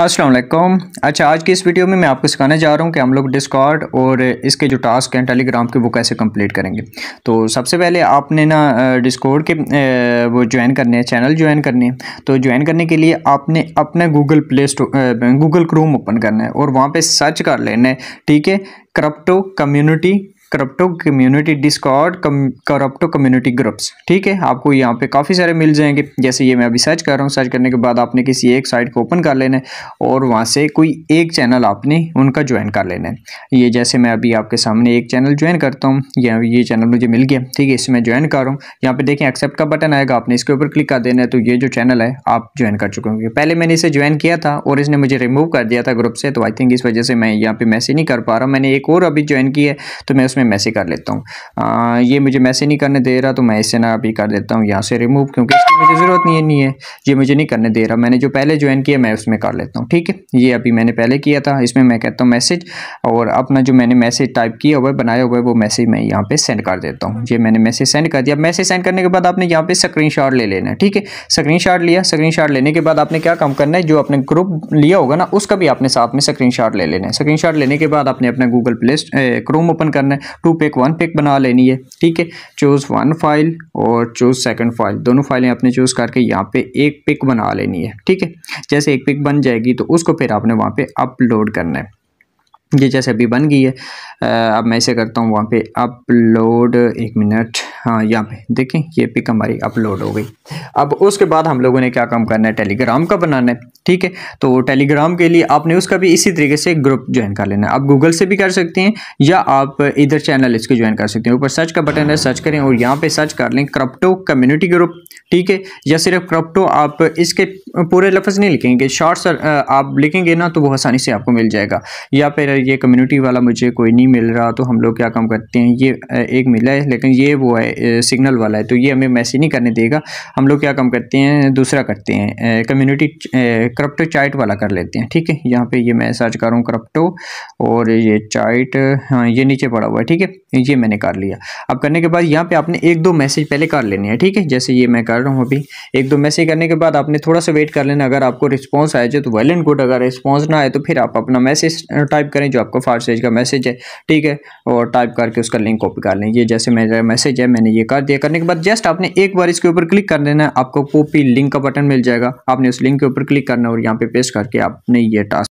असलम अच्छा आज की इस वीडियो में मैं आपको सिखाने जा रहा हूँ कि हम लोग डिस्कॉर्ड और इसके जो टास्क हैं टेलीग्राम के वो कैसे कंप्लीट करेंगे तो सबसे पहले आपने ना डिस्कॉर्ड के वो ज्वाइन करने हैं चैनल ज्वाइन करने हैं तो ज्वाइन करने के लिए आपने अपना Google Play Store Google Chrome open करना है और वहाँ पर सर्च कर लेना है ठीक है crypto community crypto community Discord crypto community groups ठीक है आपको यहाँ पे काफ़ी सारे मिल जाएंगे जैसे ये मैं अभी सर्च कर रहा हूँ सर्च करने के बाद आपने किसी एक साइट को ओपन कर लेना है और वहाँ से कोई एक चैनल आपने उनका ज्वाइन कर लेना है ये जैसे मैं अभी आपके सामने एक चैनल ज्वाइन करता हूँ या ये चैनल मुझे मिल गया ठीक है इसमें ज्वाइन कर रहा हूँ यहाँ पर देखें एक्सेप्ट का बटन आएगा आपने इसके ऊपर क्लिक कर देना है तो ये जो चैनल है आप ज्वाइन कर चुके होंगे पहले मैंने इसे ज्वाइन किया था और इसने मुझे रिमूव कर दिया था ग्रुप से तो आई थिंक इस वजह से मैं यहाँ पर मैसेज नहीं कर पा रहा मैंने एक और अभी ज्वाइन की है तो मैं उसमें इसमें मैसे कर लेता हूँ ये मुझे मैसे नहीं करने दे रहा तो मैं इसे ना अभी कर देता हूँ यहाँ से रिमूव क्योंकि इसकी मुझे ज़रूरत नहीं है नहीं है ये मुझे नहीं करने दे रहा मैंने जो पहले ज्वाइन किया मैं उसमें कर लेता हूँ ठीक है ये अभी मैंने पहले किया था इसमें मैं कहता हूँ मैसेज और अपना जो मैंने मैसेज टाइप किया हुआ है बनाया हुआ है वो मैसेज मैं यहाँ पर सेंड कर देता हूँ ये मैंने मैसेज सेंड कर दिया मैसेज सेंड करने के बाद आपने यहाँ पर स्क्रीन ले लेना है ठीक है स्क्रीन लिया स्क्रीन लेने के बाद आपने क्या काम करना है जो आपने ग्रुप लिया होगा ना उसका भी आपने साथ में स्क्रीन ले लेना है स्क्रीन लेने के बाद आपने अपना गूगल प्ले क्रोम ओपन करना है टू पिक वन पिक बना लेनी है ठीक है चूज़ वन फाइल और चूज़ सेकंड फाइल दोनों फाइलें आपने चूज़ करके यहाँ पे एक पिक बना लेनी है ठीक है जैसे एक पिक बन जाएगी तो उसको फिर आपने वहाँ पे अपलोड करना है ये जैसे अभी बन गई है अब मैं इसे करता हूँ वहाँ पे अपलोड एक मिनट हाँ यहाँ पे देखें ये पिक हमारी अपलोड हो गई अब उसके बाद हम लोगों ने क्या काम करना है टेलीग्राम का बनाना है ठीक है तो टेलीग्राम के लिए आपने उसका भी इसी तरीके से ग्रुप ज्वाइन कर लेना है आप गूगल से भी कर सकते हैं या आप इधर चैनल इसके ज्वाइन कर सकते हैं ऊपर सर्च का बटन है सर्च करें और यहाँ पर सर्च कर लें क्रप्टो कम्यूनिटी ग्रुप ठीक है या सिर्फ क्रप्टो आप इसके पूरे लफ्ज़ नहीं लिखेंगे शॉर्ट्स आप लिखेंगे ना तो वो आसानी से आपको मिल जाएगा या फिर ये कम्युनिटी वाला मुझे कोई नहीं मिल रहा तो हम लोग क्या काम करते हैं ये एक मिला है लेकिन ये वो है सिग्नल वाला है तो ये हमें मैसेज नहीं करने देगा हम लोग क्या काम करते हैं दूसरा करते हैं कम्युनिटी क्रप्टो चाइट वाला कर लेते हैं ठीक है यहाँ पर ये मैं सर्च कर रहा क्रप्टो और ये चाइट हाँ ये नीचे पड़ा हुआ है ठीक है ये मैंने कर लिया अब करने के बाद यहाँ पर आपने एक दो मैसेज पहले कर लेने हैं ठीक है जैसे ये मैं कर रहा हूँ अभी एक दो मैसेज करने के बाद आपने थोड़ा सा वेट कर लेना अगर आपको रिस्पॉन्स आए जो तो वेल एंड गुड अगर रिस्पॉन्स ना आए तो फिर आप अपना मैसेज टाइप करें जो आपको फास्ट एज का मैसेज है ठीक है और टाइप करके उसका लिंक कॉपी कर लें ये जैसे मेरा मैसेज है मैंने ये कर दिया करने के बाद जस्ट आपने एक बार इसके ऊपर क्लिक कर देना आपको कॉपी लिंक का बटन मिल जाएगा आपने उस लिंक के ऊपर क्लिक करना और यहाँ पे पेस्ट करके आपने ये टास्क